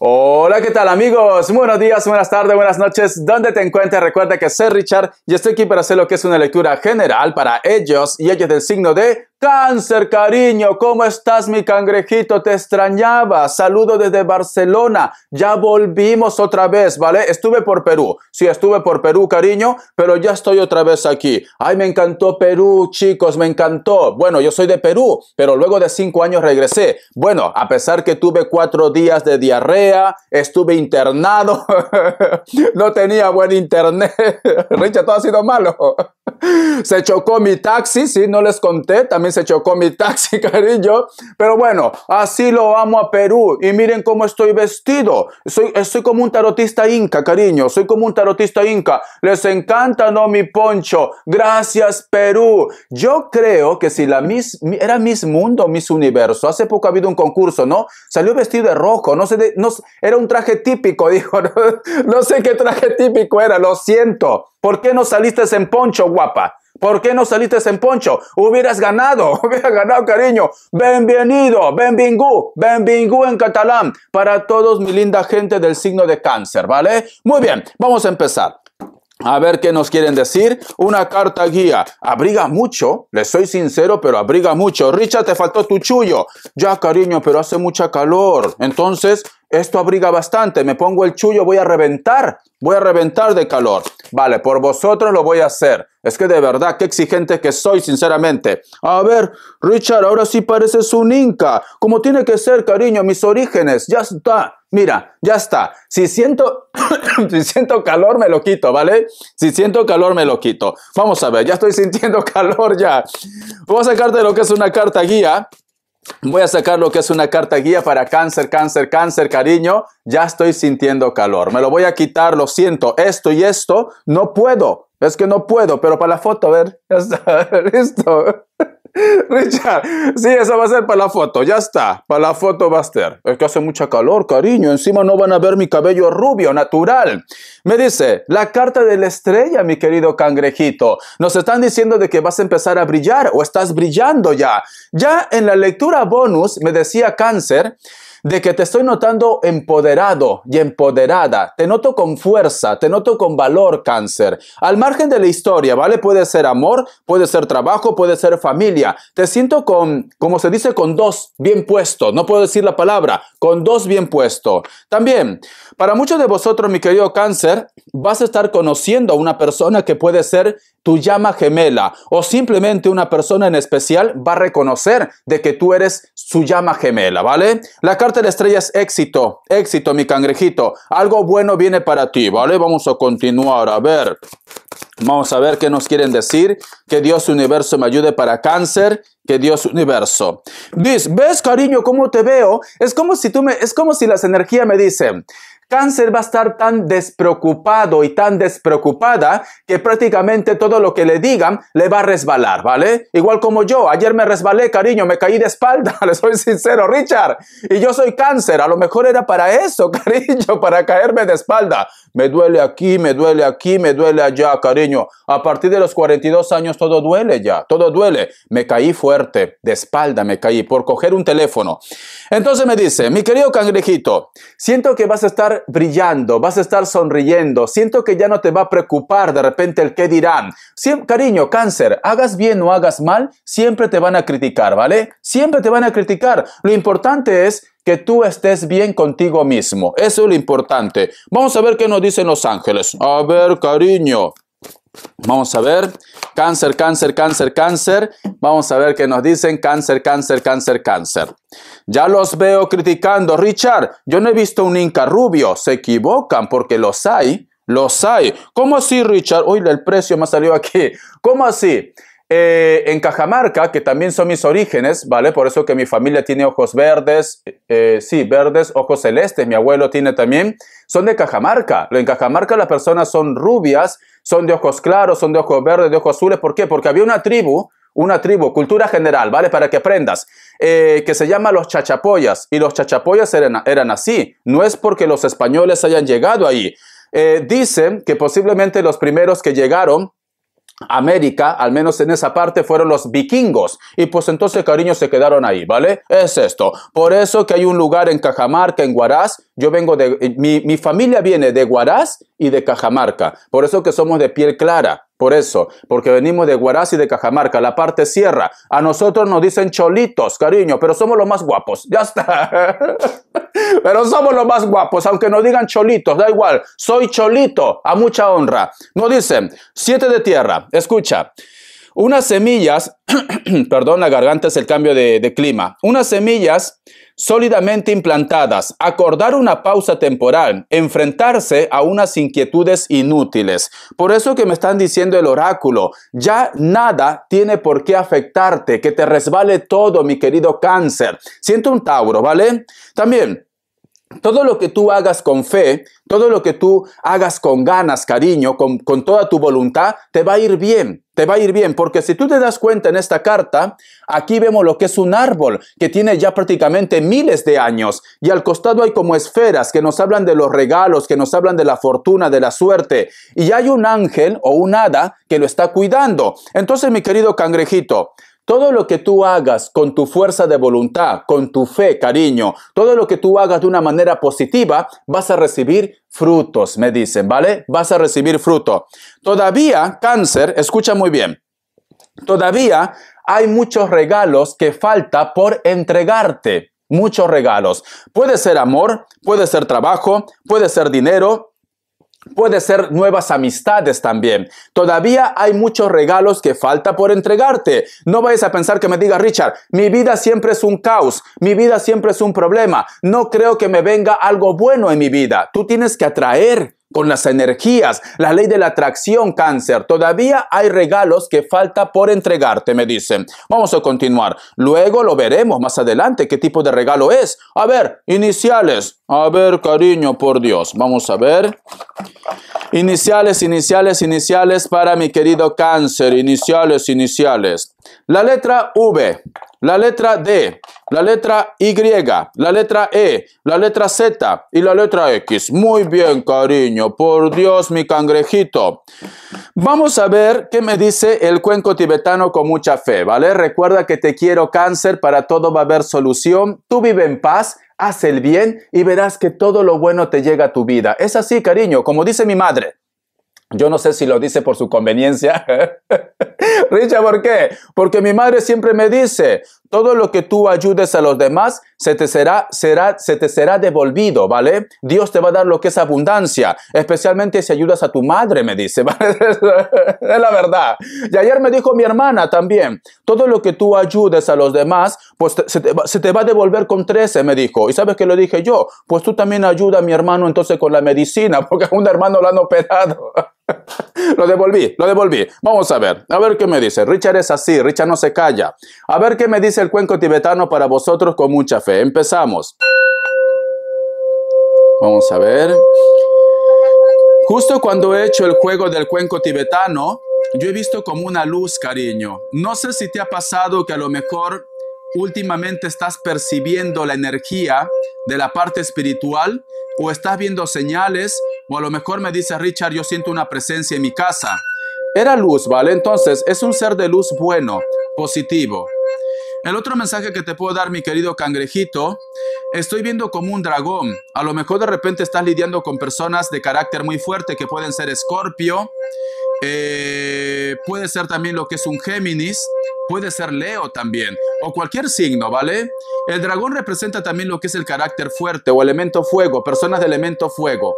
Hola, ¿qué tal amigos? Buenos días, buenas tardes, buenas noches, donde te encuentras. Recuerda que soy Richard y estoy aquí para hacer lo que es una lectura general para ellos y ellos del signo de Cáncer, cariño, ¿cómo estás mi cangrejito? Te extrañaba. Saludo desde Barcelona. Ya volvimos otra vez, ¿vale? Estuve por Perú. Sí, estuve por Perú, cariño, pero ya estoy otra vez aquí. Ay, me encantó Perú, chicos, me encantó. Bueno, yo soy de Perú, pero luego de cinco años regresé. Bueno, a pesar que tuve cuatro días de diarrea, estuve internado, no tenía buen internet. Richa, todo ha sido malo. Se chocó mi taxi, sí, no les conté. También se chocó mi taxi, cariño. Pero bueno, así lo amo a Perú. Y miren cómo estoy vestido. Soy, soy como un tarotista inca, cariño. Soy como un tarotista inca. Les encanta, ¿no, mi poncho? Gracias, Perú. Yo creo que si la era Miss Mundo, Miss Universo, hace poco ha habido un concurso, ¿no? Salió vestido de rojo, no sé, era un traje típico, dijo. No, no sé qué traje típico era, lo siento. ¿Por qué no saliste en poncho, guapa? ¿Por qué no saliste en poncho? Hubieras ganado, hubieras ganado, cariño. Bienvenido, Ben bingú en catalán. Para todos, mi linda gente del signo de cáncer, ¿vale? Muy bien, vamos a empezar. A ver qué nos quieren decir. Una carta guía. Abriga mucho. Les soy sincero, pero abriga mucho. Richard, te faltó tu chullo. Ya, cariño, pero hace mucha calor. Entonces, esto abriga bastante. Me pongo el chullo, voy a reventar. Voy a reventar de calor. Vale, por vosotros lo voy a hacer. Es que de verdad, qué exigente que soy, sinceramente. A ver, Richard, ahora sí pareces un inca. Como tiene que ser, cariño, mis orígenes. Ya está. Mira, ya está. Si siento, si siento calor, me lo quito, ¿vale? Si siento calor, me lo quito. Vamos a ver, ya estoy sintiendo calor ya. Voy a sacarte lo que es una carta guía. Voy a sacar lo que es una carta guía para cáncer, cáncer, cáncer, cariño. Ya estoy sintiendo calor. Me lo voy a quitar, lo siento. Esto y esto, no puedo. Es que no puedo, pero para la foto, a ver. Ya está, listo. Richard, sí, esa va a ser para la foto, ya está, para la foto va a ser. Es que hace mucha calor, cariño, encima no van a ver mi cabello rubio, natural. Me dice, la carta de la estrella, mi querido cangrejito. Nos están diciendo de que vas a empezar a brillar o estás brillando ya. Ya en la lectura bonus me decía cáncer de que te estoy notando empoderado y empoderada. Te noto con fuerza, te noto con valor, cáncer. Al margen de la historia, ¿vale? Puede ser amor, puede ser trabajo, puede ser familia. Te siento con, como se dice, con dos bien puesto. No puedo decir la palabra, con dos bien puesto. También, para muchos de vosotros, mi querido cáncer, vas a estar conociendo a una persona que puede ser tu llama gemela o simplemente una persona en especial va a reconocer de que tú eres su llama gemela, ¿vale? La carta de la estrella es éxito, éxito, mi cangrejito. Algo bueno viene para ti, ¿vale? Vamos a continuar, a ver. Vamos a ver qué nos quieren decir. Que Dios universo me ayude para cáncer. Que Dios universo. Dice, ¿ves cariño cómo te veo? Es como si tú me, es como si las energías me dicen, Cáncer va a estar tan despreocupado y tan despreocupada que prácticamente todo lo que le digan le va a resbalar, ¿vale? Igual como yo, ayer me resbalé, cariño, me caí de espalda, le soy sincero, Richard. Y yo soy cáncer, a lo mejor era para eso, cariño, para caerme de espalda. Me duele aquí, me duele aquí, me duele allá, cariño cariño. A partir de los 42 años todo duele ya, todo duele. Me caí fuerte, de espalda me caí por coger un teléfono. Entonces me dice, mi querido cangrejito, siento que vas a estar brillando, vas a estar sonriendo, siento que ya no te va a preocupar de repente el qué dirán. cariño, cáncer, hagas bien o hagas mal, siempre te van a criticar, ¿vale? Siempre te van a criticar. Lo importante es que tú estés bien contigo mismo. Eso es lo importante. Vamos a ver qué nos dicen los ángeles. A ver, cariño. Vamos a ver. Cáncer, cáncer, cáncer, cáncer. Vamos a ver qué nos dicen. Cáncer, cáncer, cáncer, cáncer. Ya los veo criticando. Richard, yo no he visto un inca rubio. Se equivocan porque los hay. Los hay. ¿Cómo así, Richard? Uy, el precio me salió aquí. ¿Cómo así? Eh, en Cajamarca, que también son mis orígenes, ¿vale? Por eso que mi familia tiene ojos verdes, eh, sí, verdes, ojos celestes, mi abuelo tiene también, son de Cajamarca. En Cajamarca las personas son rubias, son de ojos claros, son de ojos verdes, de ojos azules. ¿Por qué? Porque había una tribu, una tribu, cultura general, ¿vale? Para que aprendas, eh, que se llama los chachapoyas. Y los chachapoyas eran, eran así. No es porque los españoles hayan llegado ahí. dicen que posiblemente los primeros que llegaron América, al menos en esa parte, fueron los vikingos. Y pues entonces, cariño, se quedaron ahí, ¿vale? Es esto. Por eso que hay un lugar en Cajamarca, en Guaraz. Yo vengo de... Mi, mi familia viene de Guaraz y de Cajamarca. Por eso que somos de piel clara. Por eso, porque venimos de Guaraz y de Cajamarca, la parte sierra. A nosotros nos dicen cholitos, cariño, pero somos los más guapos. Ya está. Pero somos los más guapos, aunque nos digan cholitos, da igual. Soy cholito, a mucha honra. Nos dicen, siete de tierra, escucha. Unas semillas, perdón, la garganta es el cambio de, de clima. Unas semillas sólidamente implantadas, acordar una pausa temporal, enfrentarse a unas inquietudes inútiles. Por eso que me están diciendo el oráculo, ya nada tiene por qué afectarte, que te resbale todo, mi querido cáncer. Siento un Tauro, ¿vale? También todo lo que tú hagas con fe, todo lo que tú hagas con ganas, cariño, con, toda tu voluntad, te va a ir bien, te va a ir bien, porque si tú te das cuenta en esta carta, aquí vemos lo que es un árbol que tiene ya prácticamente miles de años y al costado hay como esferas que nos hablan de los regalos, que nos hablan de la fortuna, de la suerte y hay un ángel o un hada que lo está cuidando. Entonces, mi querido cangrejito, todo lo que tú hagas con tu fuerza de voluntad, con tu fe, cariño, todo lo que tú hagas de una manera positiva, vas a recibir frutos, me dicen, ¿vale? Vas a recibir fruto. Todavía, cáncer, escucha muy bien, todavía hay muchos regalos que falta por entregarte. Muchos regalos. Puede ser amor, puede ser trabajo, puede ser dinero, Puede ser nuevas amistades también. Todavía hay muchos regalos que falta por entregarte. No vayas a pensar que me diga Richard, mi vida siempre es un caos, mi vida siempre es un problema, no creo que me venga algo bueno en mi vida. Tú tienes que atraer con las energías, la ley de la atracción, cáncer. Todavía hay regalos que falta por entregarte, me dicen. Vamos a continuar. Luego lo veremos más adelante qué tipo de regalo es. A ver, iniciales. A ver, cariño, por Dios. Vamos a ver. Iniciales, iniciales, iniciales para mi querido cáncer. Iniciales, iniciales. La letra V la letra D, la letra Y, la letra E, la letra Z y la letra X. Muy bien, cariño, por Dios, mi cangrejito. Vamos a ver qué me dice el cuenco tibetano con mucha fe, ¿vale? Recuerda que te quiero cáncer, para todo va a haber solución. Tú vive en paz, haz el bien y verás que todo lo bueno te llega a tu vida. Es así, cariño, como dice mi madre. Yo no sé si lo dice por su conveniencia. Richa, ¿por qué? Porque mi madre siempre me dice, todo lo que tú ayudes a los demás se te será, será, se te será devolvido, ¿vale? Dios te va a dar lo que es abundancia, especialmente si ayudas a tu madre, me dice, ¿vale? es la verdad. Y ayer me dijo mi hermana también, todo lo que tú ayudes a los demás, pues se, te, va a devolver con 13, me dijo. ¿Y sabes qué lo dije yo? Pues tú también ayuda a mi hermano entonces con la medicina, porque a un hermano lo han operado. lo devolví, lo devolví. Vamos a ver, a ver qué me dice. Richard es así, Richard no se calla. A ver qué me dice el cuenco tibetano para vosotros con mucha fe. Empezamos. Vamos a ver. Justo cuando he hecho el juego del cuenco tibetano, yo he visto como una luz, cariño. No sé si te ha pasado que a lo mejor últimamente estás percibiendo la energía de la parte espiritual o estás viendo señales, o a lo mejor me dice Richard, yo siento una presencia en mi casa. Era luz, ¿vale? Entonces, es un ser de luz bueno, positivo. El otro mensaje que te puedo dar, mi querido cangrejito, estoy viendo como un dragón. A lo mejor de repente estás lidiando con personas de carácter muy fuerte que pueden ser escorpio, eh, puede ser también lo que es un Géminis, puede ser Leo también, o cualquier signo, ¿vale? El dragón representa también lo que es el carácter fuerte o elemento fuego, personas de elemento fuego.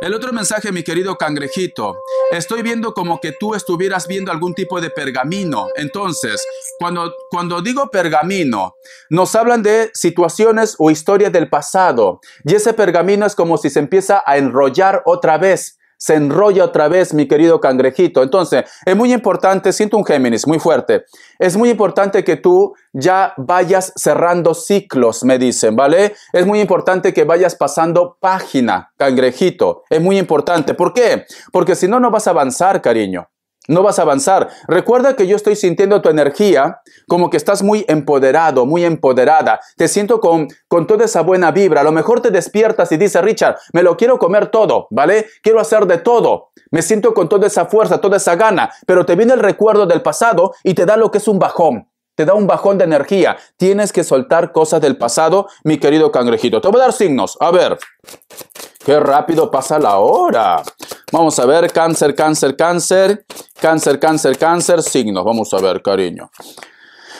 El otro mensaje, mi querido cangrejito, estoy viendo como que tú estuvieras viendo algún tipo de pergamino. Entonces, cuando, cuando digo pergamino, nos hablan de situaciones o historias del pasado. Y ese pergamino es como si se empieza a enrollar otra vez se enrolla otra vez, mi querido cangrejito. Entonces, es muy importante, siento un Géminis muy fuerte, es muy importante que tú ya vayas cerrando ciclos, me dicen, ¿vale? Es muy importante que vayas pasando página, cangrejito. Es muy importante. ¿Por qué? Porque si no, no vas a avanzar, cariño. No vas a avanzar. Recuerda que yo estoy sintiendo tu energía como que estás muy empoderado, muy empoderada. Te siento con, con toda esa buena vibra. A lo mejor te despiertas y dices, Richard, me lo quiero comer todo, ¿vale? Quiero hacer de todo. Me siento con toda esa fuerza, toda esa gana. Pero te viene el recuerdo del pasado y te da lo que es un bajón te da un bajón de energía. Tienes que soltar cosas del pasado, mi querido cangrejito. Te voy a dar signos. A ver. Qué rápido pasa la hora. Vamos a ver, cáncer, cáncer, cáncer, cáncer, cáncer, cáncer, signos. Vamos a ver, cariño.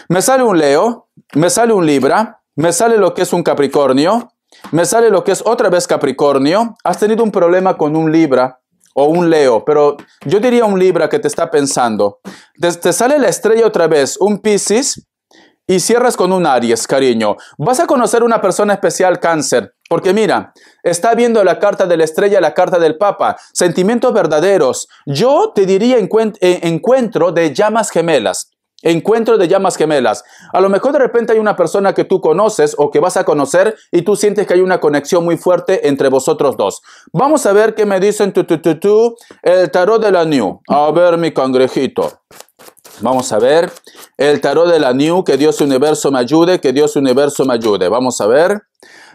Me sale un Leo, me sale un Libra, me sale lo que es un Capricornio, me sale lo que es otra vez Capricornio. Has tenido un problema con un Libra o un Leo, pero yo diría un Libra que te está pensando. Te, sale la estrella otra vez, un Pisces. y cierras con un Aries, cariño. Vas a conocer una persona especial, cáncer. Porque mira, está viendo la carta de la estrella, la carta del Papa, sentimientos verdaderos. Yo te diría eh, encuentro de llamas gemelas. Encuentro de llamas gemelas. A lo mejor de repente hay una persona que tú conoces o que vas a conocer y tú sientes que hay una conexión muy fuerte entre vosotros dos. Vamos a ver qué me dicen tu, tu, tu, tu, el tarot de la New. A ver, mi cangrejito. Vamos a ver. El tarot de la New, que Dios universo me ayude, que Dios universo me ayude. Vamos a ver.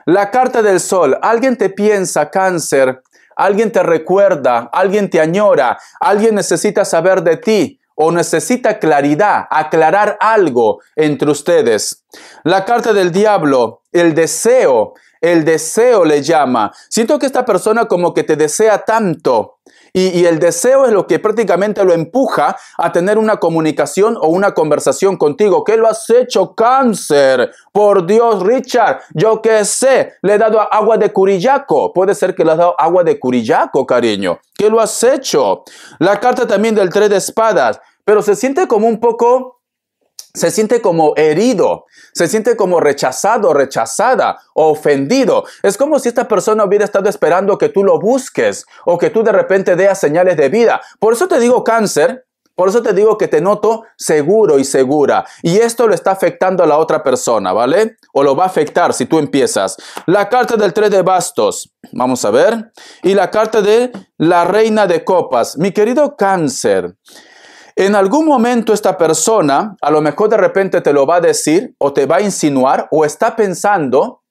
La carta del sol, alguien te piensa cáncer, alguien te recuerda, alguien te añora, alguien necesita saber de ti o necesita claridad, aclarar algo entre ustedes. La carta del diablo, el deseo, el deseo le llama. Siento que esta persona como que te desea tanto, y, el deseo es lo que prácticamente lo empuja a tener una comunicación o una conversación contigo. ¿Qué lo has hecho, cáncer? Por Dios, Richard, yo qué sé, le he dado agua de curillaco. Puede ser que le has dado agua de curillaco, cariño. ¿Qué lo has hecho? La carta también del tres de espadas, pero se siente como un poco se siente como herido, se siente como rechazado, rechazada, ofendido. Es como si esta persona hubiera estado esperando que tú lo busques o que tú de repente deas señales de vida. Por eso te digo cáncer, por eso te digo que te noto seguro y segura. Y esto lo está afectando a la otra persona, ¿vale? O lo va a afectar si tú empiezas. La carta del 3 de bastos, vamos a ver. Y la carta de la reina de copas. Mi querido cáncer, en algún momento esta persona, a lo mejor de repente te lo va a decir o te va a insinuar o está pensando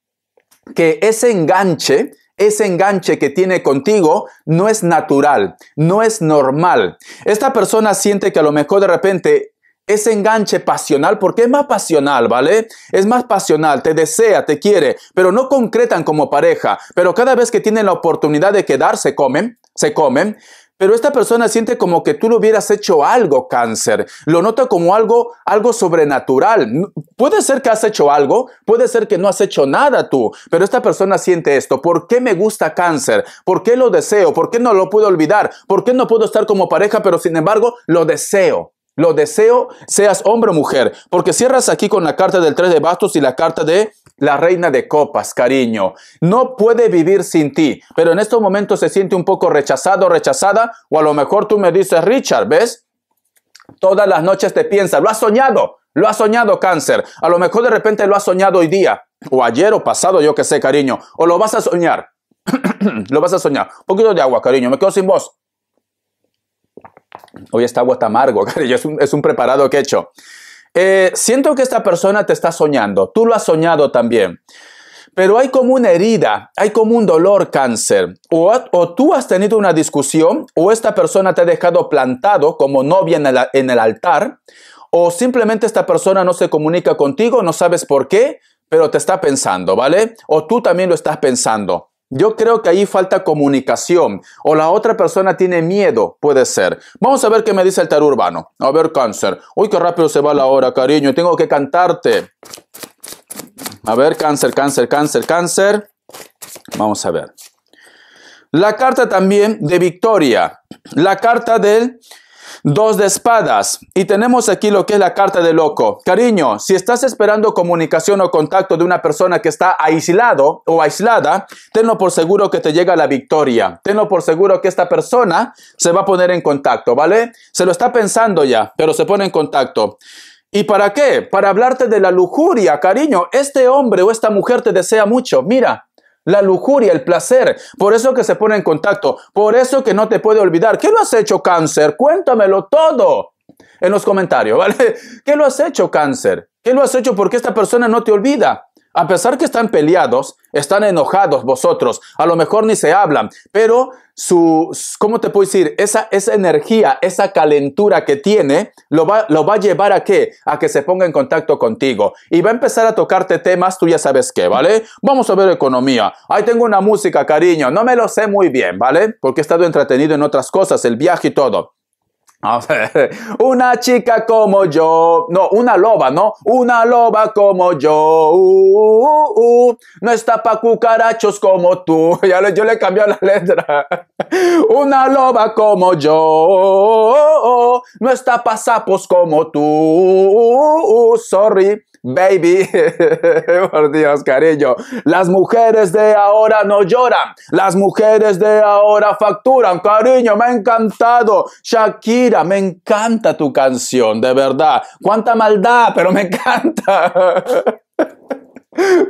que ese enganche, ese enganche que tiene contigo no es natural, no es normal. Esta persona siente que a lo mejor de repente ese enganche pasional, porque es más pasional, ¿vale? Es más pasional, te desea, te quiere, pero no concretan como pareja, pero cada vez que tienen la oportunidad de quedarse, se comen, se comen, pero esta persona siente como que tú le hubieras hecho algo, cáncer. Lo nota como algo, algo sobrenatural. Puede ser que has hecho algo, puede ser que no has hecho nada tú, pero esta persona siente esto. ¿Por qué me gusta cáncer? ¿Por qué lo deseo? ¿Por qué no lo puedo olvidar? ¿Por qué no puedo estar como pareja, pero sin embargo lo deseo? Lo deseo, seas hombre o mujer, porque cierras aquí con la carta del 3 de bastos y la carta de la reina de copas, cariño. No puede vivir sin ti, pero en estos momentos se siente un poco rechazado, rechazada, o a lo mejor tú me dices, Richard, ¿ves? Todas las noches te piensa, lo has soñado, lo has soñado cáncer, a lo mejor de repente lo has soñado hoy día, o ayer o pasado, yo que sé, cariño, o lo vas a soñar, lo vas a soñar. Un poquito de agua, cariño, me quedo sin voz. Hoy esta agua está amargo, cariño, es un, es un preparado que he hecho. Eh, siento que esta persona te está soñando, tú lo has soñado también, pero hay como una herida, hay como un dolor cáncer, o, tú has tenido una discusión, o esta persona te ha dejado plantado como novia en en el altar, o simplemente esta persona no se comunica contigo, no sabes por qué, pero te está pensando, ¿vale? O tú también lo estás pensando. Yo creo que ahí falta comunicación o la otra persona tiene miedo, puede ser. Vamos a ver qué me dice el tarot urbano. A ver, cáncer. Uy, qué rápido se va la hora, cariño. Tengo que cantarte. A ver, cáncer, cáncer, cáncer, cáncer. Vamos a ver. La carta también de victoria. La carta del Dos de espadas. Y tenemos aquí lo que es la carta de loco. Cariño, si estás esperando comunicación o contacto de una persona que está aislado o aislada, tenlo por seguro que te llega la victoria. Tenlo por seguro que esta persona se va a poner en contacto, ¿vale? Se lo está pensando ya, pero se pone en contacto. ¿Y para qué? Para hablarte de la lujuria, cariño. Este hombre o esta mujer te desea mucho. Mira, la lujuria, el placer. Por eso que se pone en contacto. Por eso que no te puede olvidar. ¿Qué lo has hecho, cáncer? Cuéntamelo todo en los comentarios, ¿vale? ¿Qué lo has hecho, cáncer? ¿Qué lo has hecho porque esta persona no te olvida? A pesar que están peleados, están enojados vosotros, a lo mejor ni se hablan, pero su, ¿cómo te puedo decir? Esa, esa energía, esa calentura que tiene, lo va, lo va a llevar a qué? A que se ponga en contacto contigo y va a empezar a tocarte temas, tú ya sabes qué, ¿vale? Vamos a ver economía. Ahí tengo una música, cariño, no me lo sé muy bien, ¿vale? Porque he estado entretenido en otras cosas, el viaje y todo. una chica como yo, no, una loba, ¿no? Una loba como yo, uh, uh, uh, no está para cucarachos como tú. Ya yo le la letra. una loba como yo, no está pa' sapos como tú. sorry. Baby, por Dios, cariño, las mujeres de ahora no lloran, las mujeres de ahora facturan, cariño, me ha encantado. Shakira, me encanta tu canción, de verdad. Cuánta maldad, pero me encanta.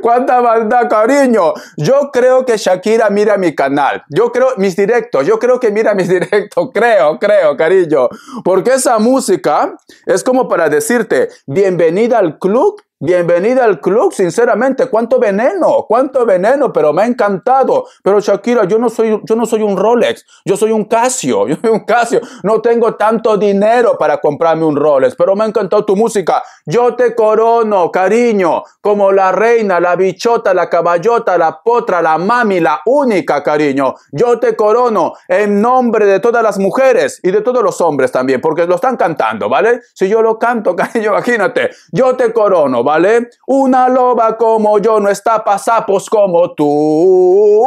Cuánta maldad, cariño. Yo creo que Shakira mira mi canal. Yo creo mis directos. Yo creo que mira mis directos. Creo, creo, cariño. Porque esa música es como para decirte, bienvenida al club Bienvenida al club, sinceramente, cuánto veneno, cuánto veneno, pero me ha encantado. Pero Shakira, yo no soy, yo no soy un Rolex, yo soy un Casio, yo soy un Casio. No tengo tanto dinero para comprarme un Rolex, pero me ha encantado tu música. Yo te corono, cariño, como la reina, la bichota, la caballota, la potra, la mami, la única, cariño. Yo te corono en nombre de todas las mujeres y de todos los hombres también, porque lo están cantando, ¿vale? Si yo lo canto, cariño, imagínate, yo te corono. ¿vale? Una loba como yo no está pa' sapos como tú,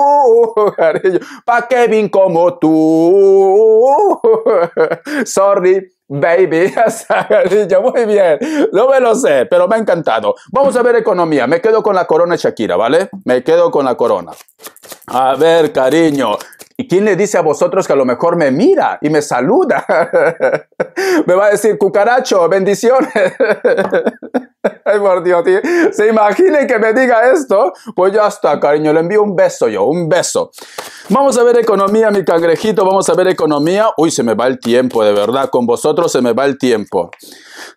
pa' Kevin como tú. Sorry. Baby, muy bien, no me lo sé, pero me ha encantado. Vamos a ver economía, me quedo con la corona Shakira, ¿vale? Me quedo con la corona. A ver, cariño, ¿Y quién le dice a vosotros que a lo mejor me mira y me saluda? me va a decir, cucaracho, bendiciones. Ay, por Dios, tío. Se imaginen que me diga esto. Pues ya está, cariño. Le envío un beso yo, un beso. Vamos a ver economía, mi cangrejito. Vamos a ver economía. Uy, se me va el tiempo, de verdad. Con vosotros se me va el tiempo.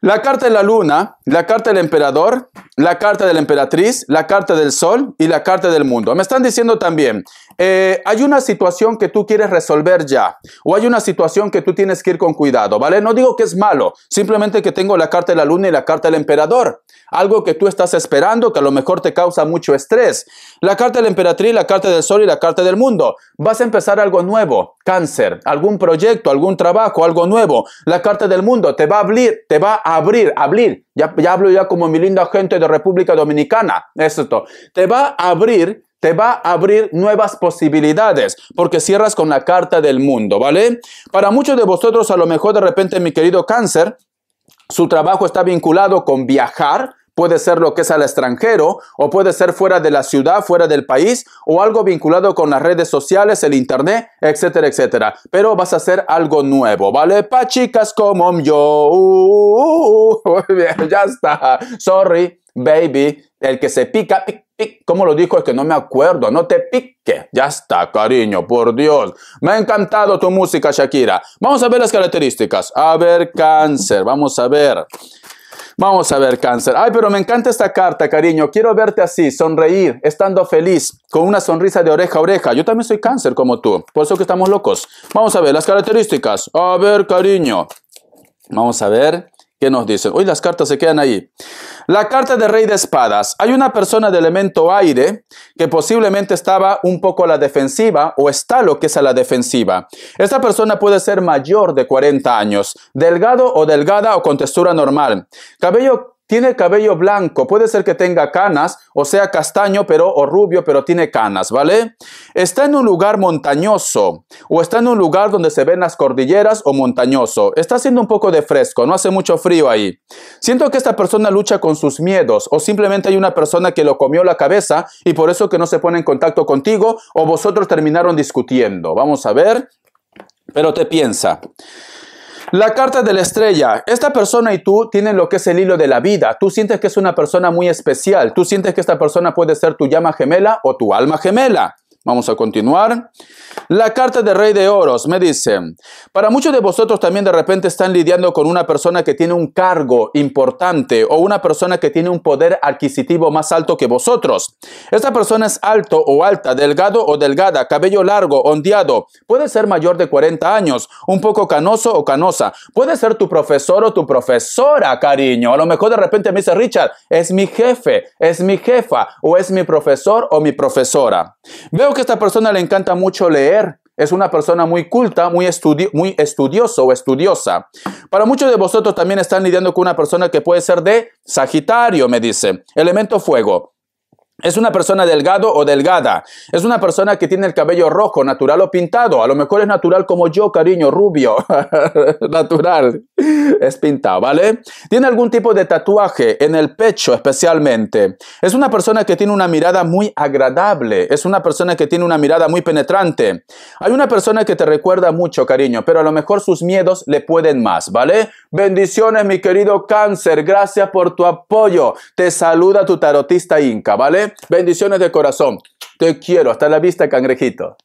La carta de la luna, la carta del emperador, la carta de la emperatriz, la carta del sol y la carta del mundo. Me están diciendo también, eh, hay una situación que tú quieres resolver ya o hay una situación que tú tienes que ir con cuidado, ¿vale? No digo que es malo, simplemente que tengo la carta de la luna y la carta del emperador. Algo que tú estás esperando que a lo mejor te causa mucho estrés. La carta de la emperatriz, la carta del sol y la carta del mundo. Vas a empezar algo nuevo, cáncer, algún proyecto, algún trabajo, algo nuevo. La carta del mundo te va a abrir, te va a abrir, abrir. Ya, ya hablo ya como mi linda gente de República Dominicana. Esto. Te va a abrir te va a abrir nuevas posibilidades, porque cierras con la carta del mundo, ¿vale? Para muchos de vosotros, a lo mejor de repente, mi querido cáncer, su trabajo está vinculado con viajar, puede ser lo que es al extranjero, o puede ser fuera de la ciudad, fuera del país, o algo vinculado con las redes sociales, el internet, etcétera, etcétera. Pero vas a hacer algo nuevo, ¿vale? Pa' chicas como yo. Muy uh, bien, ya está. Sorry, baby. El que se pica, ¿cómo lo dijo? Es que no me acuerdo, no te pique. Ya está, cariño, por Dios. Me ha encantado tu música, Shakira. Vamos a ver las características. A ver, cáncer, vamos a ver. Vamos a ver, cáncer. Ay, pero me encanta esta carta, cariño. Quiero verte así, sonreír, estando feliz, con una sonrisa de oreja a oreja. Yo también soy cáncer como tú, por eso que estamos locos. Vamos a ver las características. A ver, cariño. Vamos a ver. ¿Qué nos dicen? Hoy las cartas se quedan ahí. La carta de Rey de Espadas. Hay una persona de elemento aire que posiblemente estaba un poco a la defensiva o está lo que es a la defensiva. Esta persona puede ser mayor de 40 años, delgado o delgada o con textura normal. Cabello tiene cabello blanco, puede ser que tenga canas, o sea castaño pero, o rubio, pero tiene canas, ¿vale? Está en un lugar montañoso, o está en un lugar donde se ven las cordilleras o montañoso. Está haciendo un poco de fresco, no hace mucho frío ahí. Siento que esta persona lucha con sus miedos, o simplemente hay una persona que lo comió la cabeza y por eso que no se pone en contacto contigo, o vosotros terminaron discutiendo. Vamos a ver, pero te piensa. La carta de la estrella. Esta persona y tú tienen lo que es el hilo de la vida. Tú sientes que es una persona muy especial. Tú sientes que esta persona puede ser tu llama gemela o tu alma gemela. Vamos a continuar. La carta de rey de oros me dice, para muchos de vosotros también de repente están lidiando con una persona que tiene un cargo importante o una persona que tiene un poder adquisitivo más alto que vosotros. Esta persona es alto o alta, delgado o delgada, cabello largo, ondeado, puede ser mayor de 40 años, un poco canoso o canosa, puede ser tu profesor o tu profesora, cariño. A lo mejor de repente me dice Richard, es mi jefe, es mi jefa o es mi profesor o mi profesora. Veo que a esta persona le encanta mucho leer es una persona muy culta, muy, estudi muy estudioso o estudiosa. Para muchos de vosotros también están lidiando con una persona que puede ser de Sagitario, me dice. Elemento fuego. Es una persona delgado o delgada. Es una persona que tiene el cabello rojo, natural o pintado. A lo mejor es natural como yo, cariño, rubio. natural. Es pintado, ¿vale? Tiene algún tipo de tatuaje en el pecho especialmente. Es una persona que tiene una mirada muy agradable. Es una persona que tiene una mirada muy penetrante. Hay una persona que te recuerda mucho, cariño, pero a lo mejor sus miedos le pueden más, ¿vale? Bendiciones, mi querido cáncer. Gracias por tu apoyo. Te saluda tu tarotista Inca, ¿vale? Bendiciones de corazón. Te quiero. Hasta la vista, cangrejito.